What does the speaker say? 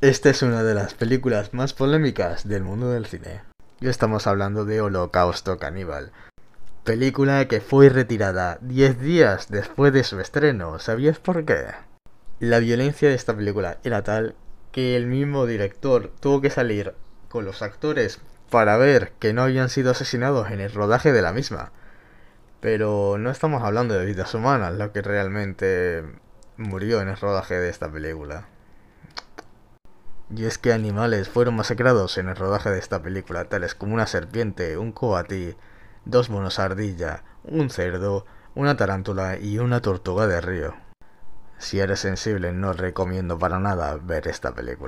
Esta es una de las películas más polémicas del mundo del cine. Y estamos hablando de Holocausto Caníbal. Película que fue retirada 10 días después de su estreno. ¿Sabías por qué? La violencia de esta película era tal que el mismo director tuvo que salir con los actores para ver que no habían sido asesinados en el rodaje de la misma. Pero no estamos hablando de vidas humanas, lo que realmente murió en el rodaje de esta película. Y es que animales fueron masacrados en el rodaje de esta película, tales como una serpiente, un coatí, dos monos ardilla, un cerdo, una tarántula y una tortuga de río. Si eres sensible no recomiendo para nada ver esta película.